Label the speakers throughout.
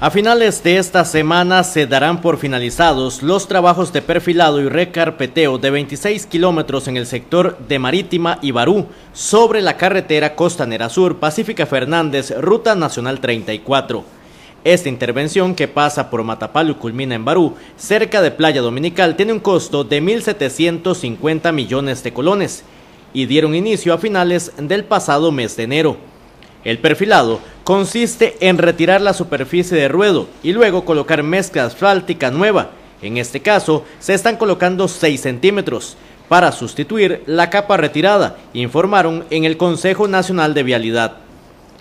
Speaker 1: A finales de esta semana se darán por finalizados los trabajos de perfilado y recarpeteo de 26 kilómetros en el sector de Marítima y Barú sobre la carretera Costanera Sur Pacífica Fernández, Ruta Nacional 34. Esta intervención que pasa por Matapalo y culmina en Barú, cerca de Playa Dominical, tiene un costo de 1.750 millones de colones y dieron inicio a finales del pasado mes de enero. El perfilado consiste en retirar la superficie de ruedo y luego colocar mezcla asfáltica nueva. En este caso, se están colocando 6 centímetros para sustituir la capa retirada, informaron en el Consejo Nacional de Vialidad.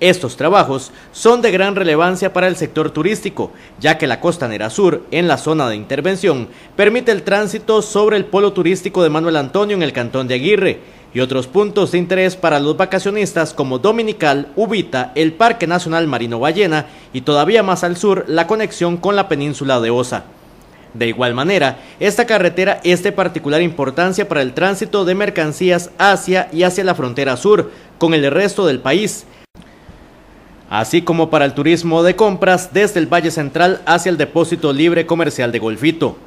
Speaker 1: Estos trabajos son de gran relevancia para el sector turístico, ya que la Costanera Sur, en la zona de intervención, permite el tránsito sobre el polo turístico de Manuel Antonio en el Cantón de Aguirre, y otros puntos de interés para los vacacionistas como Dominical, Ubita, el Parque Nacional Marino Ballena y todavía más al sur la conexión con la península de Osa. De igual manera, esta carretera es de particular importancia para el tránsito de mercancías hacia y hacia la frontera sur con el resto del país, así como para el turismo de compras desde el Valle Central hacia el Depósito Libre Comercial de Golfito.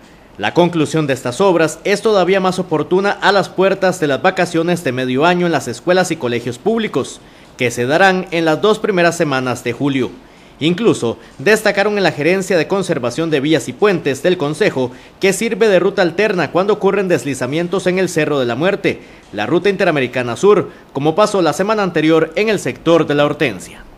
Speaker 1: La conclusión de estas obras es todavía más oportuna a las puertas de las vacaciones de medio año en las escuelas y colegios públicos, que se darán en las dos primeras semanas de julio. Incluso destacaron en la gerencia de conservación de vías y puentes del Consejo que sirve de ruta alterna cuando ocurren deslizamientos en el Cerro de la Muerte, la ruta interamericana sur, como pasó la semana anterior en el sector de la Hortensia.